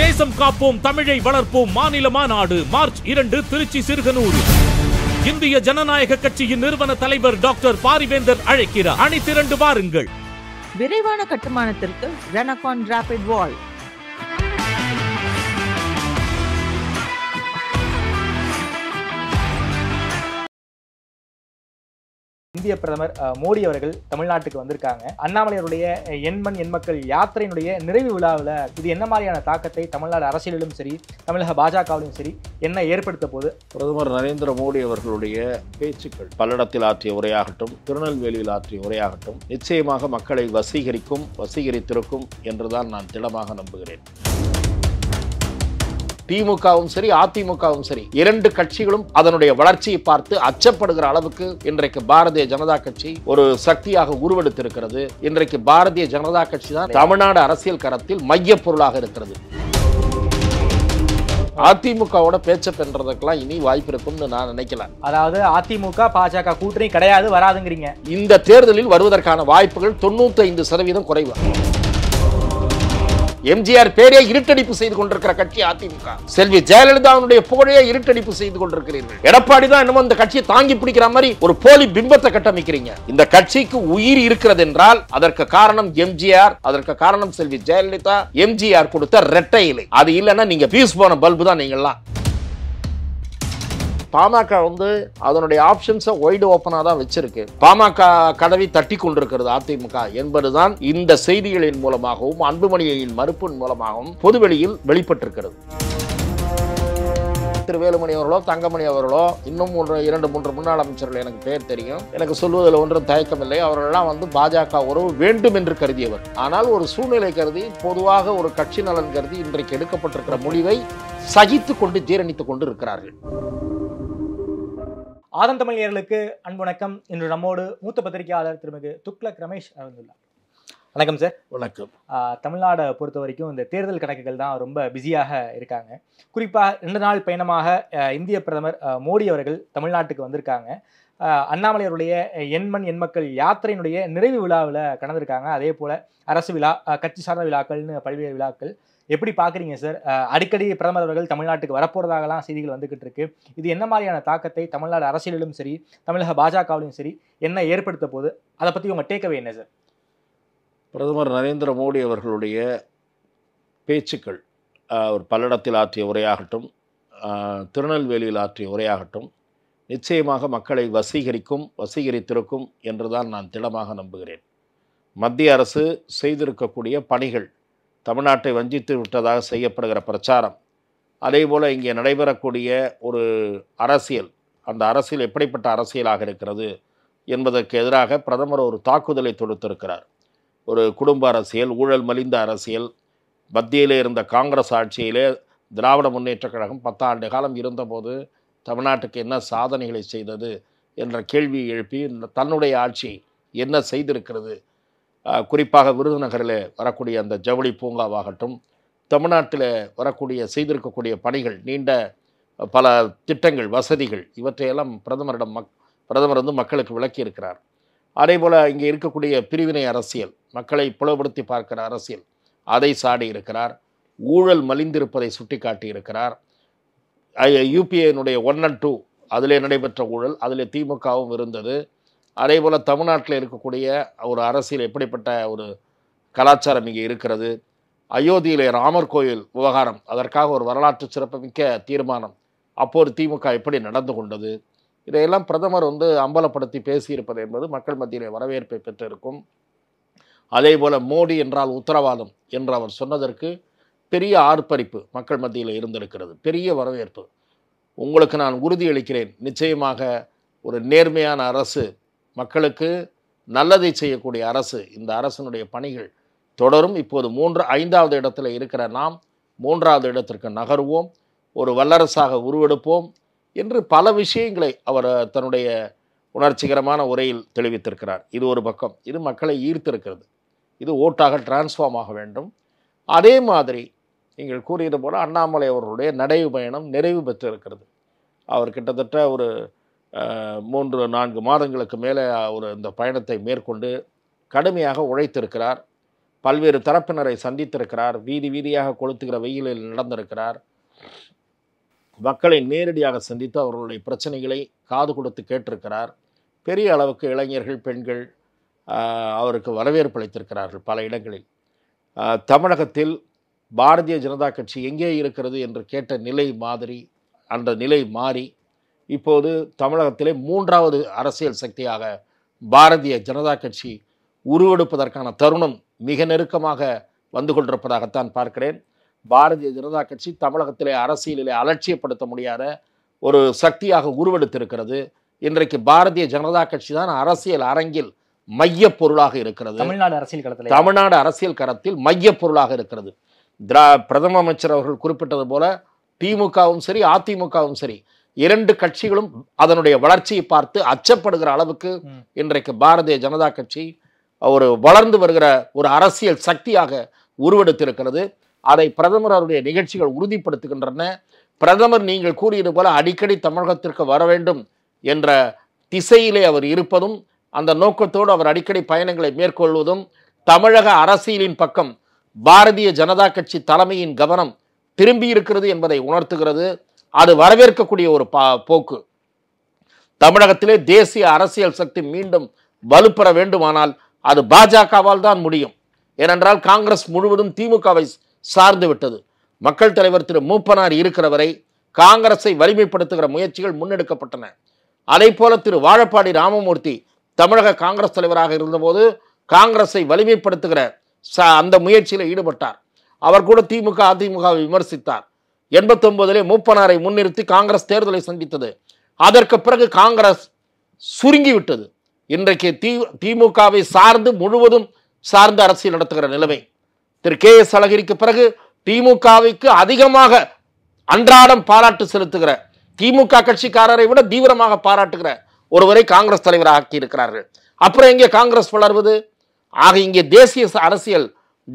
தேசம் காப்போம் தமிழை வளர்ப்போம் மாநில மாநாடு மார்ச் இரண்டு திருச்சி சிறுகனூர் இந்திய ஜனநாயக கட்சியின் நிறுவன தலைவர் டாக்டர் பாரிவேந்தர் அழைக்கிறார் அணி திரண்டு வாருங்கள் விரைவான கட்டுமானத்திற்கு ரெனகான் ராபிட் வால் இந்திய பிரதமர் மோடி அவர்கள் தமிழ்நாட்டுக்கு வந்திருக்காங்க அண்ணாமலையருடைய எண்மண் எண்மக்கள் யாத்திரையினுடைய நிறைவு விழாவில் இது என்ன மாதிரியான தாக்கத்தை தமிழ்நாடு அரசியலிலும் சரி தமிழக பாஜகவிலும் சரி என்ன ஏற்படுத்த போது பிரதமர் நரேந்திர மோடி அவர்களுடைய பேச்சுக்கள் பல்லடத்தில் ஆற்றிய உரையாகட்டும் திருநெல்வேலியில் ஆற்றிய உரையாகட்டும் நிச்சயமாக மக்களை வசீகரிக்கும் வசீகரித்திருக்கும் என்றுதான் நான் திடமாக நம்புகிறேன் திமுகவும் சரி அதிமுகவும் சரி இரண்டு கட்சிகளும் அதனுடைய வளர்ச்சியை பார்த்து அச்சப்படுகிற அளவுக்கு இன்றைக்கு பாரதிய ஜனதா கட்சி ஒரு சக்தியாக உருவெடுத்திருக்கிறது இன்றைக்கு பாரதிய ஜனதா கட்சி தான் தமிழ்நாடு அரசியல் கரத்தில் மைய பொருளாக இருக்கிறது அதிமுகவோட பேச்ச பெறதுக்கெல்லாம் இனி வாய்ப்பு இருக்கும்னு நான் நினைக்கல அதாவது அதிமுக பாஜக கூட்டணி கிடையாது வராதுங்கிறீங்க இந்த தேர்தலில் வருவதற்கான வாய்ப்புகள் தொண்ணூத்தி ஐந்து சதவீதம் குறைவு எம்ஜிஆர் பேரே இருட்டடிப்பு செய்து கொண்டிருக்கிற கட்சி அதிமுக செல்வி ஜெயலலிதாவுடைய புகழையே இருட்டடிப்பு செய்து கொண்டிருக்கிறீர்கள் எடப்பாடி தான் என்னமோ இந்த கட்சியை தாங்கி பிடிக்கிற மாதிரி ஒரு போலி பிம்பத்தை கட்டமைக்கிறீங்க இந்த கட்சிக்கு உயிர் இருக்கிறது என்றால் அதற்கு காரணம் எம்ஜிஆர் அதற்கு காரணம் செல்வி ஜெயலலிதா எம்ஜிஆர் கொடுத்த ரெட்டை இலை அது இல்லைன்னா நீங்க பீஸ் போன பல்பு தான் நீங்கள்லாம் பாமக வந்து அதனுடைய ஆப்ஷன்ஸை ஒய்டு ஓப்பனாக தான் வச்சிருக்கு பாமக கதவி தட்டி கொண்டிருக்கிறது அதிமுக என்பதுதான் இந்த செய்திகளின் மூலமாகவும் அன்புமணியின் மறுப்பின் மூலமாகவும் பொதுவெளியில் வெளிப்பட்டிருக்கிறது திரு வேலுமணி அவர்களோ தங்கமணி அவர்களோ இன்னும் மூன்று இரண்டு மூன்று முன்னாள் அமைச்சர்கள் எனக்கு பேர் தெரியும் எனக்கு சொல்வதில் ஒன்றும் தயக்கமில்லை அவர்களெல்லாம் வந்து பாஜக உறவு வேண்டும் என்று கருதியவர் ஆனால் ஒரு சூழ்நிலை கருதி பொதுவாக ஒரு கட்சி நலன் கருதி இன்றைக்கு எடுக்கப்பட்டிருக்கிற முடிவை சகித்து கொண்டு ஜீரணித்துக் கொண்டு இருக்கிறார்கள் ஆதம் தமிழர்களுக்கு அன்பு வணக்கம் இன்று நம்மோடு மூத்த பத்திரிகையாளர் திருமிகு துக்லக் ரமேஷ் அருந்துள்ளார் வணக்கம் சார் வணக்கம் தமிழ்நாடை பொறுத்த வரைக்கும் இந்த தேர்தல் கணக்குகள் தான் ரொம்ப பிஸியாக இருக்காங்க குறிப்பாக ரெண்டு நாள் பயணமாக இந்திய பிரதமர் மோடி அவர்கள் தமிழ்நாட்டுக்கு வந்திருக்காங்க அண்ணாமலையருடைய எண்மண் எண்மண் எண்மக்கள் யாத்திரையினுடைய நிறைவு விழாவில் கடந்திருக்காங்க அதே போல் அரசு விழா கட்சி சார்ந்த விழாக்கள்னு பல்வேறு விழாக்கள் எப்படி பார்க்குறீங்க சார் அடிக்கடி பிரதமர் அவர்கள் தமிழ்நாட்டுக்கு வரப்போகிறதாகலாம் செய்திகள் வந்துகிட்டு இருக்கு இது என்ன மாதிரியான தாக்கத்தை தமிழ்நாடு அரசியலிலும் சரி தமிழக பாஜகவிலும் சரி என்ன ஏற்படுத்த போது அதை பற்றி உங்கள் டேக்கவே என்ன சார் பிரதமர் நரேந்திர மோடி அவர்களுடைய பேச்சுக்கள் அவர் பல்லடத்தில் ஆற்றிய உரையாகட்டும் திருநெல்வேலியில் ஆற்றிய உரையாகட்டும் நிச்சயமாக மக்களை வசீகரிக்கும் வசீகரித்திருக்கும் என்றுதான் நான் திடமாக நம்புகிறேன் மத்திய அரசு செய்திருக்கக்கூடிய பணிகள் தமிழ்நாட்டை வஞ்சித்து விட்டதாக செய்யப்படுகிற பிரச்சாரம் அதே போல் இங்கே நடைபெறக்கூடிய ஒரு அரசியல் அந்த அரசியல் எப்படிப்பட்ட அரசியலாக இருக்கிறது என்பதற்கு எதிராக பிரதமர் ஒரு தாக்குதலை தொடுத்திருக்கிறார் ஒரு குடும்ப அரசியல் ஊழல் மலிந்த அரசியல் மத்தியிலே இருந்த காங்கிரஸ் ஆட்சியிலே திராவிட முன்னேற்றக் கழகம் பத்தாண்டு காலம் இருந்தபோது தமிழ்நாட்டுக்கு என்ன சாதனைகளை செய்தது என்ற கேள்வியை எழுப்பி தன்னுடைய ஆட்சி என்ன செய்திருக்கிறது குறிப்பாக விருதுநகரில் வரக்கூடிய அந்த ஜவுளி பூங்காவாகட்டும் தமிழ்நாட்டில் வரக்கூடிய செய்திருக்கக்கூடிய பணிகள் நீண்ட பல திட்டங்கள் வசதிகள் இவற்றையெல்லாம் பிரதமரிடம் மக் பிரதமர் வந்து மக்களுக்கு விளக்கியிருக்கிறார் அதே போல் இங்கே இருக்கக்கூடிய பிரிவினை அரசியல் மக்களை புலப்படுத்தி பார்க்கிற அரசியல் அதை சாடி இருக்கிறார் ஊழல் மலிந்திருப்பதை சுட்டிக்காட்டி இருக்கிறார் யூபிஐனுடைய ஒன் அண்ட் டூ அதிலே நடைபெற்ற ஊழல் அதில் திமுகவும் இருந்தது அதே போல் தமிழ்நாட்டில் இருக்கக்கூடிய ஒரு அரசியல் எப்படிப்பட்ட ஒரு கலாச்சாரம் இங்கே இருக்கிறது அயோத்தியில் ராமர் கோயில் விவகாரம் அதற்காக ஒரு வரலாற்று சிறப்புமிக்க தீர்மானம் அப்போது திமுக எப்படி நடந்து கொண்டது இதையெல்லாம் பிரதமர் வந்து அம்பலப்படுத்தி பேசியிருப்பது என்பது மக்கள் மத்தியிலே வரவேற்பை பெற்றிருக்கும் அதே போல் மோடி என்றால் உத்தரவாதம் என்று அவர் சொன்னதற்கு பெரிய ஆர்ப்பரிப்பு மக்கள் மத்தியில் இருந்திருக்கிறது பெரிய வரவேற்பு உங்களுக்கு நான் உறுதியளிக்கிறேன் நிச்சயமாக ஒரு நேர்மையான அரசு மக்களுக்கு நல்லதை செய்யக்கூடிய அரசு இந்த அரசனுடைய பணிகள் தொடரும் இப்போது மூன்று ஐந்தாவது இடத்துல இருக்கிற நாம் மூன்றாவது இடத்திற்கு நகருவோம் ஒரு வல்லரசாக உருவெடுப்போம் என்று பல விஷயங்களை அவர் தன்னுடைய உணர்ச்சிகரமான உரையில் தெளிவித்திருக்கிறார் இது ஒரு பக்கம் இது மக்களை ஈர்த்திருக்கிறது இது ஓட்டாக டிரான்ஸ்ஃபார்ம் ஆக வேண்டும் அதே மாதிரி நீங்கள் கூறியது போல் அண்ணாமலை அவர்களுடைய நடைவு பயணம் நிறைவு பெற்றிருக்கிறது அவர் கிட்டத்தட்ட ஒரு மூன்று நான்கு மாதங்களுக்கு மேலே ஒரு இந்த பயணத்தை மேற்கொண்டு கடுமையாக உழைத்திருக்கிறார் பல்வேறு தரப்பினரை சந்தித்திருக்கிறார் வீதி வீதியாக கொளுத்துகிற வெயிலில் நடந்திருக்கிறார் மக்களை நேரடியாக சந்தித்து அவர்களுடைய பிரச்சனைகளை காது கொடுத்து கேட்டிருக்கிறார் பெரிய அளவுக்கு இளைஞர்கள் பெண்கள் அவருக்கு வரவேற்பு அளித்திருக்கிறார்கள் பல இடங்களில் தமிழகத்தில் பாரதிய ஜனதா கட்சி எங்கே இருக்கிறது என்று கேட்ட நிலை மாதிரி அந்த நிலை மாறி இப்போது தமிழகத்திலே மூன்றாவது அரசியல் சக்தியாக பாரதிய ஜனதா கட்சி உருவெடுப்பதற்கான தருணம் மிக நெருக்கமாக வந்து கொண்டிருப்பதாகத்தான் பார்க்கிறேன் பாரதிய ஜனதா கட்சி தமிழகத்திலே அரசியலிலே அலட்சியப்படுத்த முடியாத ஒரு சக்தியாக உருவெடுத்திருக்கிறது இன்றைக்கு பாரதிய ஜனதா கட்சி தான் அரசியல் அரங்கில் மைய பொருளாக இருக்கிறது தமிழ்நாடு அரசியல் களத்தில் தமிழ்நாடு அரசியல் களத்தில் மைய பொருளாக இருக்கிறது திரா பிரதம அமைச்சர் அவர்கள் குறிப்பிட்டது போல திமுகவும் சரி அதிமுகவும் சரி இரண்டு கட்சிகளும் அதனுடைய வளர்ச்சியை பார்த்து அச்சப்படுகிற அளவுக்கு இன்றைக்கு பாரதிய ஜனதா கட்சி ஒரு வளர்ந்து வருகிற ஒரு அரசியல் சக்தியாக உருவெடுத்திருக்கிறது அதை பிரதமர் அவருடைய நிகழ்ச்சிகள் உறுதிப்படுத்துகின்றன பிரதமர் நீங்கள் கூறியது போல அடிக்கடி தமிழகத்திற்கு வர வேண்டும் என்ற திசையிலே அவர் இருப்பதும் அந்த நோக்கத்தோடு அவர் அடிக்கடி பயணங்களை மேற்கொள்வதும் தமிழக அரசியலின் பக்கம் பாரதிய ஜனதா கட்சி தலைமையின் கவனம் திரும்பியிருக்கிறது என்பதை உணர்த்துகிறது அது வரவேற்கக்கூடிய ஒரு பா போக்கு தமிழகத்திலே தேசிய அரசியல் சக்தி மீண்டும் வலுப்பெற வேண்டுமானால் அது பாஜகவால் தான் முடியும் ஏனென்றால் காங்கிரஸ் முழுவதும் திமுகவை சார்ந்து விட்டது மக்கள் தலைவர் திரு மூப்பனார் இருக்கிற வரை காங்கிரஸை வலிமைப்படுத்துகிற முயற்சிகள் முன்னெடுக்கப்பட்டன அதே போல திரு வாழப்பாடி ராமமூர்த்தி தமிழக காங்கிரஸ் தலைவராக இருந்தபோது காங்கிரஸை வலிமைப்படுத்துகிற அந்த முயற்சியில் ஈடுபட்டார் அவர் கூட திமுக அதிமுக விமர்சித்தார் எண்பத்தொன்பதிலே மூப்பனாரை முன்னிறுத்தி காங்கிரஸ் தேர்தலை சந்தித்தது அதற்கு பிறகு காங்கிரஸ் சுருங்கிவிட்டது இன்றைக்கு தீ திமுகவை சார்ந்து முழுவதும் சார்ந்து அரசியல் நடத்துகிற நிலைமை திரு கே எஸ் அழகிரிக்கு பிறகு திமுகவிற்கு அதிகமாக அன்றாடம் பாராட்டு செலுத்துகிற திமுக கட்சிக்காரரை விட தீவிரமாக பாராட்டுகிற ஒருவரை காங்கிரஸ் தலைவராக ஆக்கியிருக்கிறார்கள் அப்புறம் எங்கே காங்கிரஸ் வளர்வது ஆக இங்கே தேசிய அரசியல்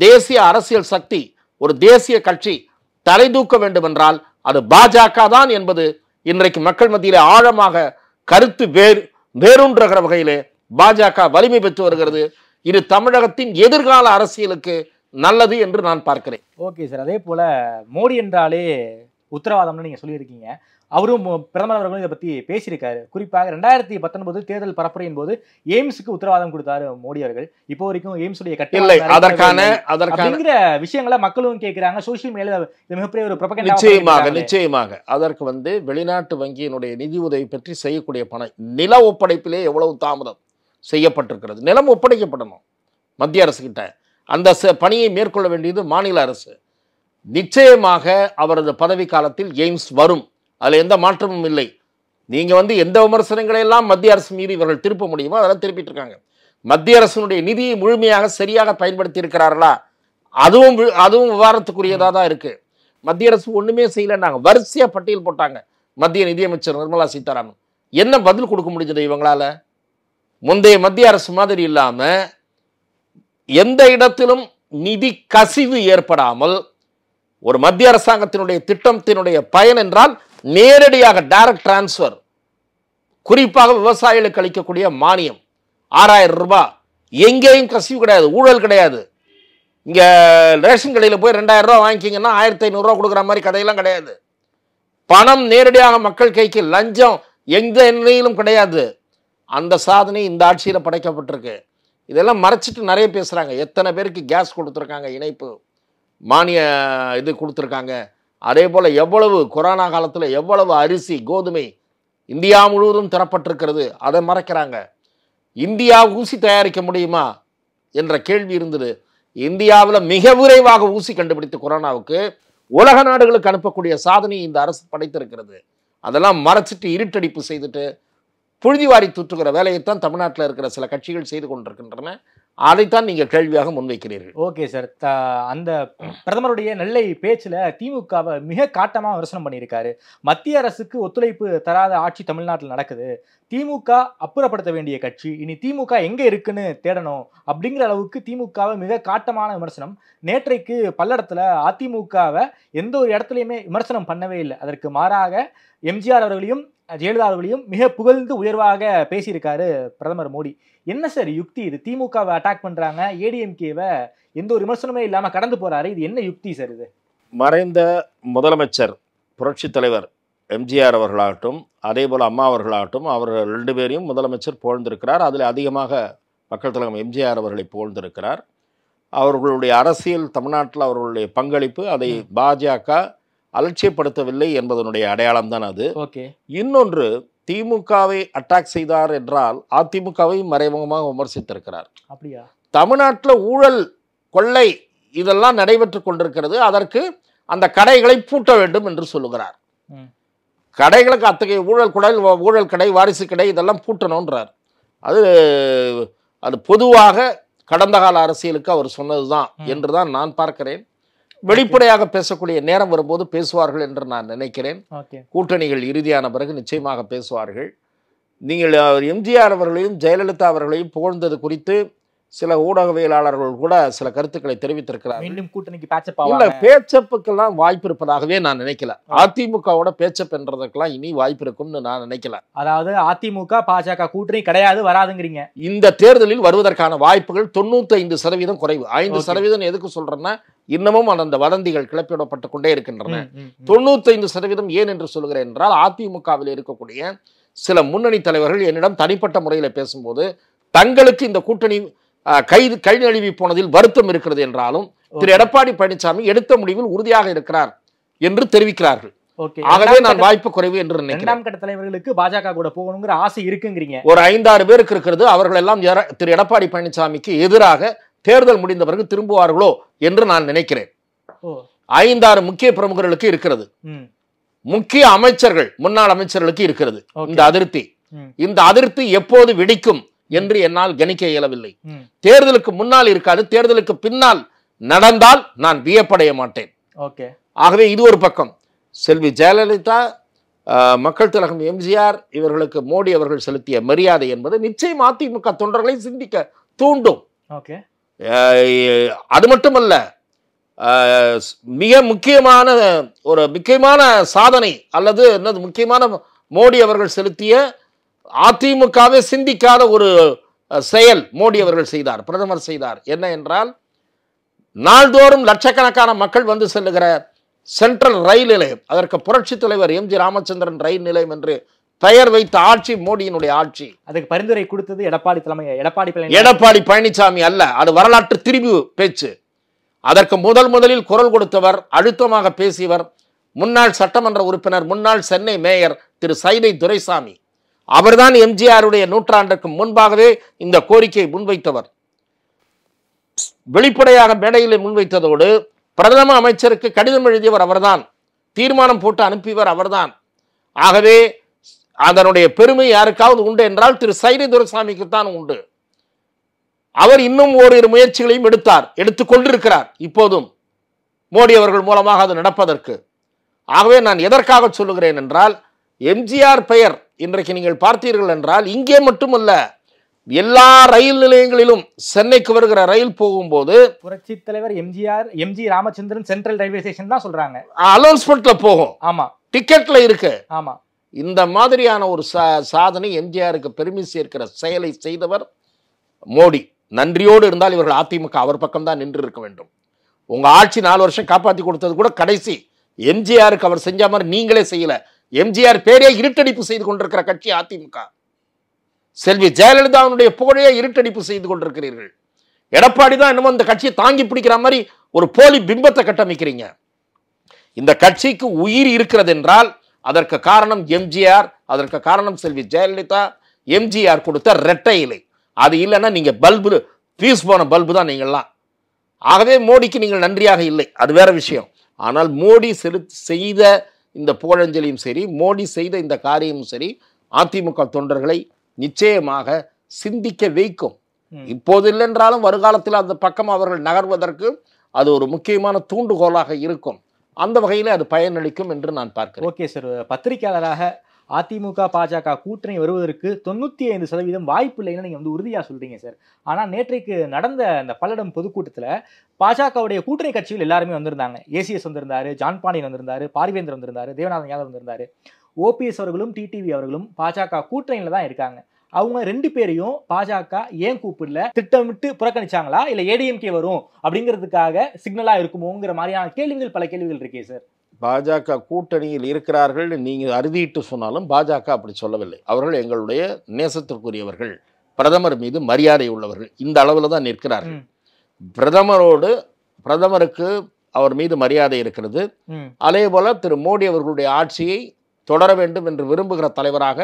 தேசிய அரசியல் சக்தி ஒரு தேசிய கட்சி தலை தூக்க வேண்டுமென்றால் அது பாஜக தான் என்பது இன்றைக்கு மக்கள் மத்தியிலே ஆழமாக கருத்து வேறு வேறுன்றுகிற வகையிலே பாஜக வலிமை பெற்று வருகிறது இது தமிழகத்தின் எதிர்கால அரசியலுக்கு நல்லது என்று நான் பார்க்கிறேன் ஓகே சார் அதே போல மோடி என்றாலே உத்தரவாதம்னு நீங்கள் சொல்லியிருக்கீங்க அவரும் பிரதமர் அவர்களும் இதை பற்றி பேசியிருக்காரு குறிப்பாக ரெண்டாயிரத்தி பத்தொன்பது தேர்தல் பரப்புரையின் போது எய்ம்ஸுக்கு உத்தரவாதம் கொடுத்தாரு மோடி அவர்கள் இப்போ வரைக்கும் எய்ம்ஸ் கட்டிடம் அதற்கான அதற்கான விஷயங்களை மக்களும் கேட்கிறாங்க சோசியல் மீடியாவில் மிகப்பெரிய ஒரு நிச்சயமாக நிச்சயமாக அதற்கு வந்து வெளிநாட்டு வங்கியினுடைய நிதி உதவி பற்றி செய்யக்கூடிய பணம் நில ஒப்படைப்பிலே எவ்வளவு தாமதம் செய்யப்பட்டிருக்கிறது நிலம் ஒப்படைக்கப்படணும் மத்திய கிட்ட அந்த பணியை மேற்கொள்ள வேண்டியது மாநில அரசு நிச்சயமாக அவரது பதவி காலத்தில் எய்ம்ஸ் வரும் அதில் எந்த மாற்றமும் இல்லை நீங்கள் வந்து எந்த விமர்சனங்களையெல்லாம் மத்திய அரசு மீது இவர்கள் திருப்ப முடியுமோ அதெல்லாம் திருப்பிட்டு இருக்காங்க மத்திய அரசினுடைய நிதியை முழுமையாக சரியாக பயன்படுத்தி இருக்கிறார்களா அதுவும் அதுவும் விவாதத்துக்குரியதாக தான் இருக்குது மத்திய அரசு ஒன்றுமே செய்யலைன்னாங்க வரிசையாக பட்டியல் போட்டாங்க மத்திய நிதியமைச்சர் நிர்மலா சீதாராமன் என்ன பதில் கொடுக்க முடிஞ்சது இவங்களால் முந்தைய மத்திய அரசு மாதிரி இல்லாமல் எந்த இடத்திலும் நிதி கசிவு ஏற்படாமல் ஒரு மத்திய அரசாங்கத்தினுடைய திட்டத்தினுடைய பயன் என்றால் நேரடியாக டைரக்ட் டிரான்ஸ்ஃபர் குறிப்பாக விவசாயிகளுக்கு அளிக்கக்கூடிய மானியம் ஆறாயிரம் ரூபாய் எங்கேயும் கசிவு கிடையாது ஊழல் கிடையாது இங்கே ரேஷன் கடையில் போய் ரெண்டாயிரம் ரூபா வாங்கிக்கிங்கன்னா ஆயிரத்தி ஐநூறுரூவா கொடுக்குற மாதிரி கதையெல்லாம் கிடையாது பணம் நேரடியாக மக்கள் கைக்கு லஞ்சம் எந்த நிலையிலும் கிடையாது அந்த சாதனை இந்த ஆட்சியில் படைக்கப்பட்டிருக்கு இதெல்லாம் மறைச்சிட்டு நிறைய பேசுகிறாங்க எத்தனை பேருக்கு கேஸ் கொடுத்துருக்காங்க இணைப்பு மானிய இது கொடுத்துருக்காங்க அதே போல் எவ்வளவு கொரோனா காலத்தில் எவ்வளவு அரிசி கோதுமை இந்தியா முழுவதும் தரப்பட்டிருக்கிறது அதை மறைக்கிறாங்க இந்தியா ஊசி தயாரிக்க முடியுமா என்ற கேள்வி இருந்தது இந்தியாவில் மிக விரைவாக ஊசி கண்டுபிடித்து கொரோனாவுக்கு உலக நாடுகளுக்கு அனுப்பக்கூடிய சாதனையை இந்த அரசு படைத்திருக்கிறது அதெல்லாம் மறைச்சிட்டு இருட்டடிப்பு செய்துட்டு புழுதிவாரி தூற்றுகிற வேலையைத்தான் தமிழ்நாட்டில் இருக்கிற சில கட்சிகள் செய்து கொண்டிருக்கின்றன அதைத்தான் நீங்கள் கேள்வியாக முன்வைக்கிறீர்கள் ஓகே சார் அந்த பிரதமருடைய நெல்லை பேச்சில் திமுகவை மிக காட்டமாக விமர்சனம் பண்ணியிருக்காரு மத்திய அரசுக்கு ஒத்துழைப்பு தராத ஆட்சி தமிழ்நாட்டில் நடக்குது திமுக அப்புறப்படுத்த வேண்டிய கட்சி இனி திமுக எங்கே இருக்குன்னு தேடணும் அப்படிங்கிற அளவுக்கு திமுகவை மிக காட்டமான விமர்சனம் நேற்றைக்கு பல்லடத்தில் அதிமுகவை எந்த ஒரு இடத்துலையுமே விமர்சனம் பண்ணவே இல்லை அதற்கு மாறாக எம்ஜிஆர் அவர்களையும் ஜெயலலிதாவிலையும் மிக புகழ்ந்து உயர்வாக பேசியிருக்காரு பிரதமர் மோடி என்ன சார் யுக்தி இது திமுகவை அட்டாக் பண்ணுறாங்க ஏடிஎம்கேவை எந்த ஒரு விமர்சனமே இல்லாமல் கடந்து போறாரு இது என்ன யுக்தி சார் இது மறைந்த முதலமைச்சர் புரட்சித் தலைவர் எம்ஜிஆர் அவர்களாகட்டும் அதே போல் அம்மா அவர்களாகட்டும் அவர்கள் ரெண்டு பேரையும் முதலமைச்சர் புகழ்ந்திருக்கிறார் அதில் அதிகமாக மக்கள் தலைவர் எம்ஜிஆர் அவர்களை புகழ்ந்திருக்கிறார் அவர்களுடைய அரசியல் தமிழ்நாட்டில் அவர்களுடைய பங்களிப்பு அதை பாஜக அலட்சியப்படுத்தவில்லை என்பதனுடைய அடையாளம் தான் அது இன்னொன்று திமுகவை அட்டாக் செய்தார் என்றால் அதிமுகவை மறைமுகமாக விமர்சித்திருக்கிறார் அப்படியா தமிழ்நாட்டில் ஊழல் கொள்ளை இதெல்லாம் நடைபெற்று கொண்டிருக்கிறது அதற்கு அந்த கடைகளை பூட்ட வேண்டும் என்று சொல்லுகிறார் கடைகளுக்கு அத்தகைய ஊழல் குடல் ஊழல் கடை வாரிசு கடை இதெல்லாம் பூட்டணுன்றார் அது அது பொதுவாக கடந்த கால அரசியலுக்கு அவர் சொன்னது தான் என்று தான் நான் பார்க்கிறேன் வெளிப்படையாக பேசக்கூடிய நேரம் வரும்போது பேசுவார்கள் என்று நான் நினைக்கிறேன் கூட்டணிகள் இறுதியான பிறகு நிச்சயமாக பேசுவார்கள் நீங்கள் எம்ஜிஆர் அவர்களையும் ஜெயலலிதா அவர்களையும் புகழ்ந்தது குறித்து சில ஊடகவியலாளர்கள் கூட சில கருத்துக்களை தெரிவித்திருக்கிறார் கூட்டணிக்கு பேச்சப்புக்கெல்லாம் வாய்ப்பு இருப்பதாகவே நான் நினைக்கல அதிமுகவோட பேச்சப் என்றதுக்கெல்லாம் இனி வாய்ப்பு இருக்கும்னு நான் நினைக்கல அதாவது அதிமுக பாஜக கூட்டணி கிடையாது வராதுங்கிறீங்க இந்த தேர்தலில் வருவதற்கான வாய்ப்புகள் தொண்ணூத்தி ஐந்து சதவீதம் குறைவு ஐந்து சதவீதம் எதுக்கு சொல்றேன்னா இன்னமும் அந்த வதந்திகள் கிளப்பிடப்பட்டு கொண்டே இருக்கின்றன தொண்ணூத்தி ஐந்து சதவீதம் ஏன் என்று சொல்கிறேன் என்றால் அதிமுகவில் இருக்கக்கூடிய சில முன்னணி தலைவர்கள் என்னிடம் தனிப்பட்ட முறையில் பேசும்போது தங்களுக்கு இந்த கூட்டணி கைது கை நழுவி போனதில் வருத்தம் இருக்கிறது என்றாலும் திரு எடப்பாடி பழனிசாமி எடுத்த முடிவில் உறுதியாக இருக்கிறார் என்று தெரிவிக்கிறார்கள் ஆகவே நான் வாய்ப்பு குறைவு என்று நினைக்கிறேன் கட்ட தலைவர்களுக்கு பாஜக கூட போகணுங்கிற ஆசை இருக்குங்கிறீங்க ஒரு ஐந்தாறு பேருக்கு இருக்கிறது அவர்கள் எல்லாம் திரு எடப்பாடி பழனிசாமிக்கு எதிராக தேர்தல் முடிந்த பிறகு திரும்புவார்களோ என்று நான் நினைக்கிறேன் ஐந்தாறு முக்கிய பிரமுகர்களுக்கு இருக்கிறது முக்கிய அமைச்சர்கள் முன்னாள் அமைச்சர்களுக்கு இருக்கிறது இந்த அதிருப்தி இந்த அதிருப்தி எப்போது வெடிக்கும் என்று என்னால் கணிக்க இயலவில்லை தேர்தலுக்கு முன்னால் இருக்காது தேர்தலுக்கு பின்னால் நடந்தால் நான் வியப்படைய மாட்டேன் ஆகவே இது ஒரு பக்கம் செல்வி ஜெயலலிதா மக்கள் திலகம் எம்ஜிஆர் இவர்களுக்கு மோடி அவர்கள் செலுத்திய மரியாதை என்பது நிச்சயம் அதிமுக தொண்டர்களை சிந்திக்க தூண்டும் அது மட்டுமல்ல மிக முக்கியமான ஒரு முக்கியமான சாதனை அல்லது என்னது முக்கியமான மோடி அவர்கள் செலுத்திய அதிமுகவே சிந்திக்காத ஒரு செயல் மோடி அவர்கள் செய்தார் பிரதமர் செய்தார் என்ன என்றால் நாள்தோறும் லட்சக்கணக்கான மக்கள் வந்து செல்லுகிற சென்ட்ரல் ரயில் நிலையம் அதற்கு புரட்சித் தலைவர் எம் ஜி ராமச்சந்திரன் ரயில் நிலையம் என்று பெயர் வைத்த ஆட்சி மோடியினுடைய ஆட்சி அதுக்கு பரிந்துரை கொடுத்தது எடப்பாடி தலைமை எடப்பாடி எடப்பாடி பழனிசாமி அல்ல அது வரலாற்று திரிவு பேச்சு அதற்கு முதல் முதலில் குரல் கொடுத்தவர் அழுத்தமாக பேசியவர் முன்னாள் சட்டமன்ற உறுப்பினர் முன்னாள் சென்னை மேயர் திரு சைதை துரைசாமி அவர்தான் எம்ஜிஆருடைய நூற்றாண்டுக்கு முன்பாகவே இந்த கோரிக்கையை முன்வைத்தவர் வெளிப்படையாக மேடையில் முன்வைத்ததோடு பிரதம அமைச்சருக்கு கடிதம் எழுதியவர் அவர்தான் தீர்மானம் போட்டு அனுப்பியவர் அவர்தான் ஆகவே அதனுடைய பெருமை யாருக்காவது உண்டு என்றால் திரு சைரி துரசாமிக்கு தான் உண்டு அவர் இன்னும் ஓரிரு முயற்சிகளையும் எடுத்தார் எடுத்துக்கொண்டிருக்கிறார் இப்போதும் மோடி அவர்கள் மூலமாக அது நடப்பதற்கு ஆகவே நான் எதற்காக சொல்லுகிறேன் என்றால் எம்ஜிஆர் பெயர் இன்றைக்கு நீங்கள் பார்த்தீர்கள் என்றால் இங்கே மட்டுமல்ல எல்லா ரயில் நிலையங்களிலும் சென்னைக்கு வருகிற ரயில் போகும்போது புரட்சி தலைவர் MGR MG Ramachandran central railway station தான் சொல்றாங்க அலௌன்ஸ்மெண்ட்ல போகும் ஆமா டிக்கெட்ல இருக்கு ஆமா இந்த மாதிரியான ஒரு சா சாதனை எம்ஜிஆருக்கு பெருமை சேர்க்கிற செயலை செய்தவர் மோடி நன்றியோடு இருந்தால் இவர்கள் அதிமுக அவர் பக்கம்தான் நின்று இருக்க வேண்டும் உங்கள் ஆட்சி நாலு வருஷம் காப்பாற்றி கொடுத்தது கூட கடைசி எம்ஜிஆருக்கு அவர் செஞ்ச மாதிரி நீங்களே செய்யலை எம்ஜிஆர் பேரே இருட்டடிப்பு செய்து கொண்டிருக்கிற கட்சி அதிமுக செல்வி ஜெயலலிதாவுடைய புகழையே இருட்டடிப்பு செய்து கொண்டிருக்கிறீர்கள் எடப்பாடி தான் என்னமோ இந்த கட்சியை தாங்கி பிடிக்கிற மாதிரி ஒரு போலி பிம்பத்தை கட்டமைக்கிறீங்க இந்த கட்சிக்கு உயிர் இருக்கிறது என்றால் அதற்கு காரணம் எம்ஜிஆர் அதற்கு காரணம் செல்வி ஜெயலலிதா எம்ஜிஆர் கொடுத்த ரெட்டை இலை அது இல்லைன்னா நீங்கள் பல்பு பீஸ் போன பல்பு தான் நீங்கள்லாம் ஆகவே மோடிக்கு நீங்கள் நன்றியாக இல்லை அது வேற விஷயம் ஆனால் மோடி செலு செய்த இந்த புகழஞ்சலியும் சரி மோடி செய்த இந்த காரியமும் சரி அதிமுக தொண்டர்களை நிச்சயமாக சிந்திக்க வைக்கும் இப்போது இல்லை என்றாலும் வருகாலத்தில் அந்த பக்கம் அவர்கள் நகர்வதற்கு அது ஒரு முக்கியமான தூண்டுகோலாக இருக்கும் அந்த வகையில் அது பயனளிக்கும் என்று நான் பார்க்கிறேன் ஓகே சார் பத்திரிகையாளராக அதிமுக பாஜக கூட்டணி வருவதற்கு தொண்ணூற்றி ஐந்து சதவீதம் வாய்ப்பு இல்லைன்னு நீங்கள் வந்து உறுதியாக சொல்கிறீங்க சார் ஆனால் நேற்றைக்கு நடந்த அந்த பல்லடம் பொதுக்கூட்டத்தில் பாஜகவுடைய கூட்டணி கட்சிகள் எல்லாருமே வந்திருந்தாங்க ஏசிஎஸ் வந்திருந்தார் ஜான் பாண்டியன் வந்திருந்தார் பார்வேந்தர் வந்திருந்தார் தேவநாதன் யாதவ் வந்திருந்தார் ஓபிஎஸ் அவர்களும் டிடிவி அவர்களும் பாஜக கூட்டணியில் தான் இருக்காங்க அவங்க ரெண்டு பேரையும் பாஜக ஏன் கூப்பிடல திட்டமிட்டு புறக்கணிச்சாங்களா இல்ல ஏடிஎம்கே வரும் அப்படிங்கிறதுக்காக சிக்னலா இருக்குமோங்கிற மாதிரியான கேள்விகள் பல கேள்விகள் இருக்கே சார் பாஜக கூட்டணியில் இருக்கிறார்கள் நீங்கள் அறுதிட்டு சொன்னாலும் பாஜக அப்படி சொல்லவில்லை அவர்கள் எங்களுடைய நேசத்திற்குரியவர்கள் பிரதமர் மீது மரியாதை உள்ளவர்கள் இந்த அளவில் தான் நிற்கிறார்கள் பிரதமரோடு பிரதமருக்கு அவர் மீது மரியாதை இருக்கிறது அதே போல திரு மோடி அவர்களுடைய ஆட்சியை தொடர வேண்டும் என்று விரும்புகிற தலைவராக